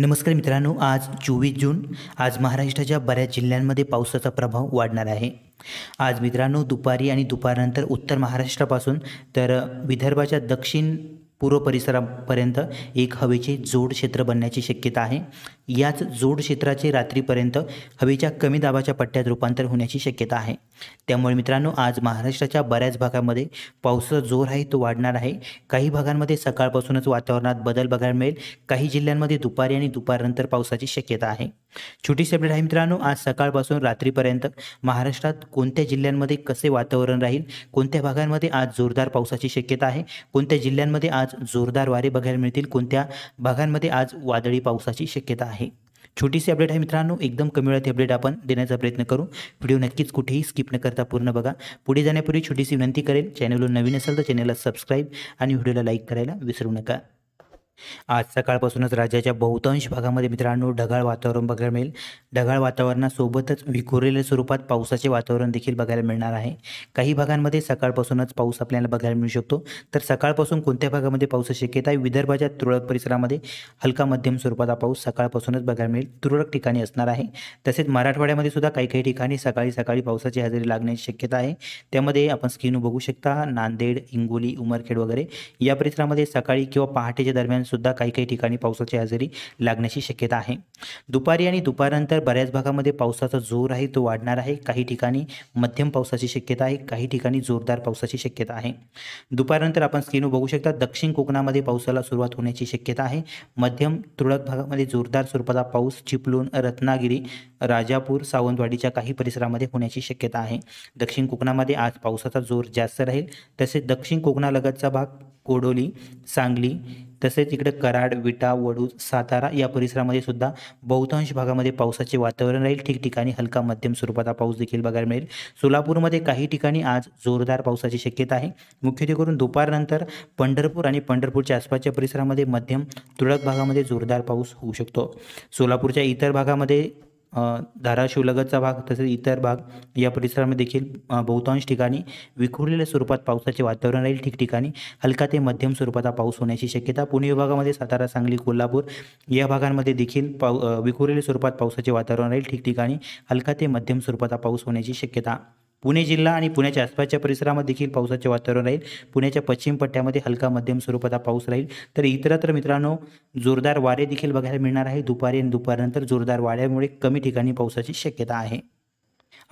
नमस्कार मित्रांनो आज चोवीस जून आज महाराष्ट्राच्या बऱ्याच जिल्ह्यांमध्ये पावसाचा प्रभाव वाढणार आहे आज मित्रांनो दुपारी आणि दुपारनंतर उत्तर महाराष्ट्रापासून तर विदर्भाच्या दक्षिण पूर्व परिसरापर्यंत एक हवेचे जोड क्षेत्र बनण्याची शक्यता आहे याच जोड क्षेत्राचे रात्रीपर्यंत हवेच्या कमी दाबाच्या पट्ट्यात रूपांतर होण्याची शक्यता आहे त्यामुळे मित्रांनो आज महाराष्ट्राच्या बऱ्याच भागामध्ये पावसाचा जोर आहे तो वाढणार आहे काही भागांमध्ये सकाळपासूनच वातावरणात बदल बघायला मिळेल काही जिल्ह्यांमध्ये दुपारी आणि दुपारनंतर पावसाची शक्यता आहे छोटी अपडेट आहे मित्रांनो आज सकाळपासून रात्रीपर्यंत महाराष्ट्रात कोणत्या जिल्ह्यांमध्ये कसे वातावरण राहील कोणत्या भागांमध्ये आज जोरदार पावसाची शक्यता आहे कोणत्या जिल्ह्यांमध्ये आज जोरदार वारे बघायला मिळतील कोणत्या भागांमध्ये आज वादळी पावसाची शक्यता आहे आहे छोटीशी अपडेट आहे मित्रांनो एकदम कमी वेळात अपडेट आपण देण्याचा प्रयत्न करू व्हिडिओ नक्कीच कुठेही स्किप न करता पूर्ण बघा पुढे जाण्यापूर्वी छोटीशी विनंती करेल चॅनलवर नवीन असेल तर चॅनलला सबस्क्राईब आणि व्हिडिओला लाईक करायला विसरू नका आज सकाळपासूनच राज्याच्या बहुतांश भागामध्ये मित्रांनो ढगाळ वातावरण बघायला मिळेल ढगाळ वातावरणासोबतच विखुरलेल्या स्वरूपात पावसाचे वातावरण देखील बघायला मिळणार आहे काही भागांमध्ये सकाळपासूनच पाऊस आपल्याला बघायला मिळू शकतो तर सकाळपासून कोणत्या भागामध्ये पाऊस शक्यता आहे विदर्भाच्या तुरळक परिसरामध्ये हलका मध्यम स्वरूपाचा पाऊस सकाळपासूनच बघायला मिळेल तुरळक ठिकाणी असणार आहे तसेच मराठवाड्यामध्ये सुद्धा काही काही ठिकाणी सकाळी सकाळी पावसाची हजेरी लागण्याची शक्यता आहे त्यामध्ये आपण स्क्रीन बघू शकता नांदेड हिंगोली उमरखेड वगैरे या परिसरामध्ये सकाळी किंवा पहाटेच्या दरम्यान सुद्धा काही काही ठिकाणी पावसाची हजेरी लागण्याची शक्यता आहे दुपारी आणि दुपारनंतर बऱ्याच भागामध्ये पावसाचा जोर आहे तो वाढणार आहे काही ठिकाणी मध्यम पावसाची शक्यता आहे काही ठिकाणी जोरदार पावसाची शक्यता आहे दुपारनंतर आपण स्क्रीनवर बघू शकता दक्षिण कोकणामध्ये पावसाला सुरुवात होण्याची शक्यता आहे मध्यम तुरळक भागामध्ये जोरदार स्वरूपाचा पाऊस चिपलूण रत्नागिरी राजापूर सावंतवाडीच्या काही परिसरामध्ये होण्याची शक्यता आहे दक्षिण कोकणामध्ये आज पावसाचा जोर जास्त राहील तसेच दक्षिण कोकणालगतचा भाग कोडोली सांगली तसेच इकडे कराड विटा वडूज सातारा या परिसरामध्ये सुद्धा बहुतांश भागामध्ये पावसाचे वातावरण राहील ठिकठिकाणी हलका मध्यम स्वरूपाचा पाऊस देखील बघायला मिळेल सोलापूरमध्ये काही ठिकाणी आज जोरदार पावसाची शक्यता आहे मुख्यत्वे करून दुपारनंतर पंढरपूर आणि पंढरपूरच्या आसपासच्या परिसरामध्ये मध्यम तुरळक भागामध्ये जोरदार पाऊस होऊ शकतो सोलापूरच्या इतर भागामध्ये धाराशिवलगतचा भाग तसेच इतर भाग या परिसरामध्ये देखील बहुतांश ठिकाणी विखुरलेल्या स्वरूपात पावसाचे वातावरण राहील ठिकठिकाणी हलका ते मध्यम स्वरूपाचा पाऊस होण्याची शक्यता पुणे विभागामध्ये सातारा सांगली कोल्हापूर या भागांमध्ये देखील पाव विखुरलेल्या स्वरूपात पावसाचे वातावरण राहील ठिकठिकाणी हलका ते मध्यम स्वरूपाचा पाऊस होण्याची शक्यता पुणे जिल्हा आणि पुण्याच्या आसपासच्या परिसरामध्ये देखील पावसाचे वातावरण राहील पुण्याच्या पश्चिम पट्ट्यामध्ये हलका मध्यम स्वरूपाचा पाऊस राहील तर इतरत्र मित्रांनो जोरदार वारे देखील बघायला मिळणार आहे दुपारी आणि दुपारनंतर जोरदार वाऱ्यामुळे कमी ठिकाणी पावसाची शक्यता आहे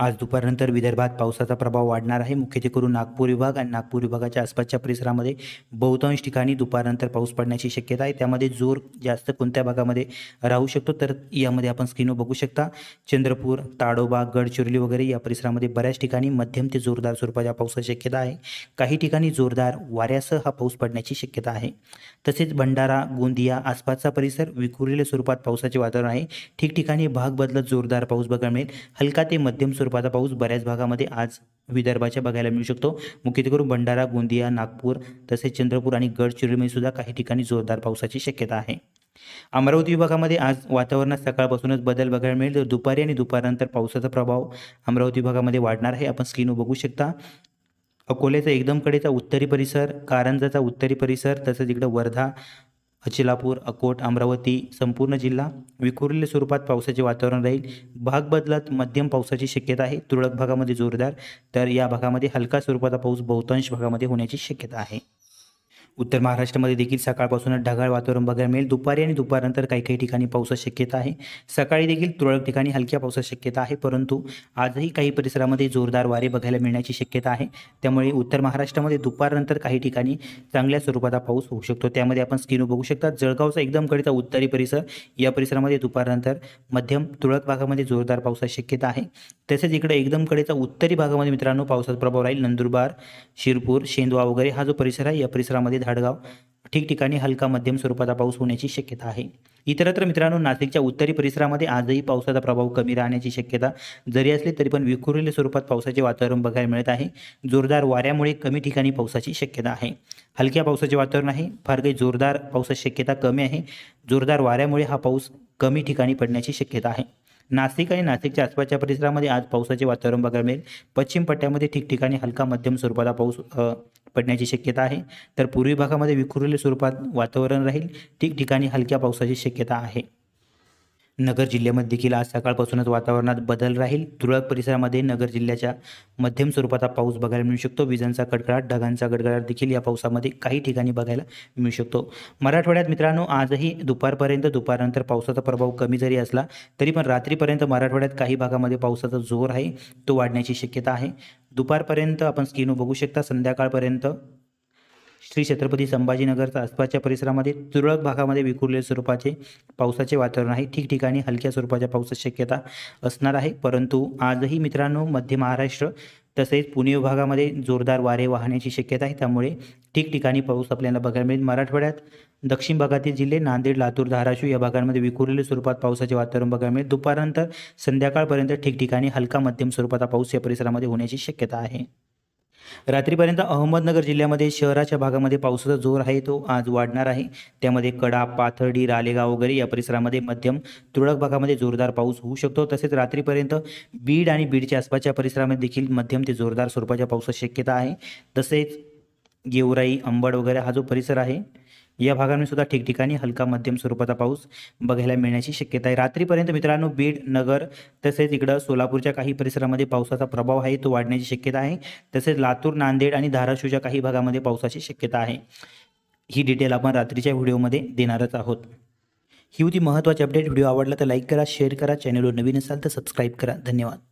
आज दुपारनंतर विदर्भात पावसाचा प्रभाव वाढणार आहे मुख्यत्वे करून नागपूर विभाग आणि नागपूर विभागाच्या आसपासच्या परिसरामध्ये बहुतांश ठिकाणी दुपारनंतर पाऊस पडण्याची शक्यता आहे त्यामध्ये जोर जास्त कोणत्या भागामध्ये राहू शकतो तर यामध्ये आपण स्क्रीनवर बघू शकता चंद्रपूर ताडोबा गडचिरोली वगैरे या परिसरामध्ये बऱ्याच ठिकाणी मध्यम ते जोरदार स्वरूपाच्या पावसाची शक्यता आहे काही ठिकाणी जोरदार वाऱ्यासह हा पाऊस पडण्याची शक्यता आहे तसेच भंडारा गोंदिया आसपासचा परिसर विखुरलेल्या स्वरूपात पावसाचे वातावरण आहे ठिकठिकाणी भाग बदलत जोरदार पाऊस बघायला मिळेल हलका ते मध्यम मध्यम स्वरूपाचा पाऊस बऱ्याच भागामध्ये आज विदर्भाच्या बघायला मिळू शकतो करून भंडारा गोंदिया नागपूर तसेच चंद्रपूर आणि गडचिरोलीमध्ये सुद्धा काही ठिकाणी जोरदार पावसाची शक्यता आहे अमरावती विभागामध्ये आज वातावरणात सकाळपासूनच बदल बघायला मिळेल तर दुपारी आणि दुपारनंतर पावसाचा प्रभाव अमरावती विभागामध्ये वाढणार आहे आपण स्क्रीनवर बघू शकता अकोल्याचा एकदम कडेचा उत्तरी परिसर कारंजाचा उत्तरी परिसर तसंच इकडे वर्धा अचिलापूर अकोट अमरावती संपूर्ण जिल्हा विखुरलेल्या स्वरूपात पावसाचे वातावरण राहील भाग बदलात मध्यम पावसाची शक्यता आहे तुरळक भागामध्ये जोरदार तर या भागामध्ये हलका स्वरूपाचा पाऊस बहुतांश भागामध्ये होण्याची शक्यता आहे उत्तर महाराष्ट्रामध्ये देखील सकाळपासूनच ढगाळ वातावरण बघायला मिळेल दुपारी आणि दुपारनंतर काही काही ठिकाणी पावसाची शक्यता आहे सकाळी देखील तुरळक ठिकाणी हलक्या पावसाची शक्यता आहे परंतु आजही काही परिसरामध्ये जोरदार वारे बघायला मिळण्याची शक्यता आहे त्यामुळे उत्तर महाराष्ट्रामध्ये दुपारनंतर काही ठिकाणी चांगल्या स्वरूपाचा पाऊस होऊ शकतो त्यामध्ये आपण स्किनो बघू शकता जळगावचा एकदम कडीचा उत्तरी परिसर या परिसरामध्ये दुपारनंतर मध्यम तुरळक भागामध्ये जोरदार पावसाची शक्यता आहे तसेच इकडे एकदम कडेचा उत्तरी भागामध्ये मित्रांनो पावसाचा प्रभाव राहील नंदुरबार शिरपूर शेंदवा वगैरे हा जो परिसर आहे या परिसरामध्ये झाडगाव ठिकठिकाणी हलका मध्यम स्वरूपाचा पाऊस होण्याची शक्यता आहे इतरत्र मित्रांनो नाशिकच्या उत्तरी परिसरामध्ये आजही पावसाचा प्रभाव कमी राहण्याची शक्यता जरी असली तरी पण विखुरलेल्या स्वरूपात पावसाचे वातावरण बघायला मिळत आहे जोरदार वाऱ्यामुळे कमी ठिकाणी पावसाची शक्यता आहे हलक्या पावसाचे वातावरण आहे फार काही जोरदार पावसाची शक्यता कमी आहे जोरदार वाऱ्यामुळे हा पाऊस कमी ठिकाणी पडण्याची शक्यता आहे नाशिक आणि नाशिकच्या आसपासच्या परिसरामध्ये आज पावसाचे वातावरण बघायला मिळेल पश्चिम पट्ट्यामध्ये ठिकठिकाणी हलका मध्यम स्वरूपाचा पाऊस पडण्याची शक्यता आहे तर पूर्वी भागामध्ये विखुरलेल्या स्वरूपात वातावरण राहील ठिकठिकाणी हलक्या पावसाची शक्यता आहे नगर जिल्ह्यामध्ये देखील आज सकाळपासूनच वातावरणात बदल राहील तुरळक परिसरामध्ये नगर जिल्ह्याच्या मध्यम स्वरूपाचा पाऊस बघायला मिळू शकतो विजांचा कडकडाट ढगांचा गडगडाट देखील या पावसामध्ये काही ठिकाणी बघायला मिळू शकतो मराठवाड्यात मित्रांनो आजही दुपारपर्यंत दुपारनंतर पावसाचा प्रभाव कमी जरी असला तरी पण रात्रीपर्यंत मराठवाड्यात काही भागामध्ये पावसाचा जोर आहे तो वाढण्याची शक्यता आहे दुपारपर्यंत आपण स्किनो बघू शकता संध्याकाळपर्यंत श्री छत्रपती संभाजीनगरचा आसपासच्या परिसरामध्ये तुरळक भागामध्ये विखुरलेले स्वरूपाचे पावसाचे वातावरण आहे ठिकठिकाणी हलक्या स्वरूपाच्या पावसाची शक्यता असणार आहे परंतु आजही मित्रांनो मध्य महाराष्ट्र तसेच पुणे विभागामध्ये जोरदार वारे वाहण्याची शक्यता आहे त्यामुळे ठिकठिकाणी पाऊस आपल्याला बघायला मिळेल मराठवाड्यात दक्षिण भागातील जिल्हे नांदेड लातूर धाराशिव या भागांमध्ये विखुरलेल्या स्वरूपात पावसाचे वातावरण बघायला मिळेल दुपारनंतर संध्याकाळपर्यंत ठिकठिकाणी हलका मध्यम स्वरूपाचा पाऊस या परिसरामध्ये होण्याची शक्यता आहे रात्रीपर्यंत अहमदनगर जिल्ह्यामध्ये शहराच्या भागामध्ये पावसाचा जोर आहे तो आज वाढणार आहे त्यामध्ये कडा पाथर्डी रालेगाव वगैरे या परिसरामध्ये मध्यम तुरळक भागामध्ये जोरदार पाऊस होऊ शकतो तसेच रात्रीपर्यंत बीड आणि बीडच्या आसपासच्या परिसरामध्ये देखील मध्यम ते जोरदार स्वरूपाच्या पावसाची शक्यता आहे तसेच गेवराई अंबड वगैरे हा जो परिसर आहे या भागांमध्ये सुद्धा ठिकठिकाणी हलका मध्यम स्वरूपाचा पाऊस बघायला मिळण्याची शक्यता आहे रात्रीपर्यंत मित्रांनो बीड नगर तसेच इकडं सोलापूरच्या काही परिसरामध्ये पावसाचा प्रभाव आहे तो वाढण्याची शक्यता आहे तसेच लातूर नांदेड आणि धाराशिवच्या काही भागामध्ये पावसाची शक्यता आहे ही डिटेल आपण रात्रीच्या व्हिडिओमध्ये देणारच आहोत ही होती महत्त्वाची अपडेट व्हिडिओ आवडला तर लाईक करा शेअर करा चॅनलवर नवीन असाल तर सबस्क्राईब करा धन्यवाद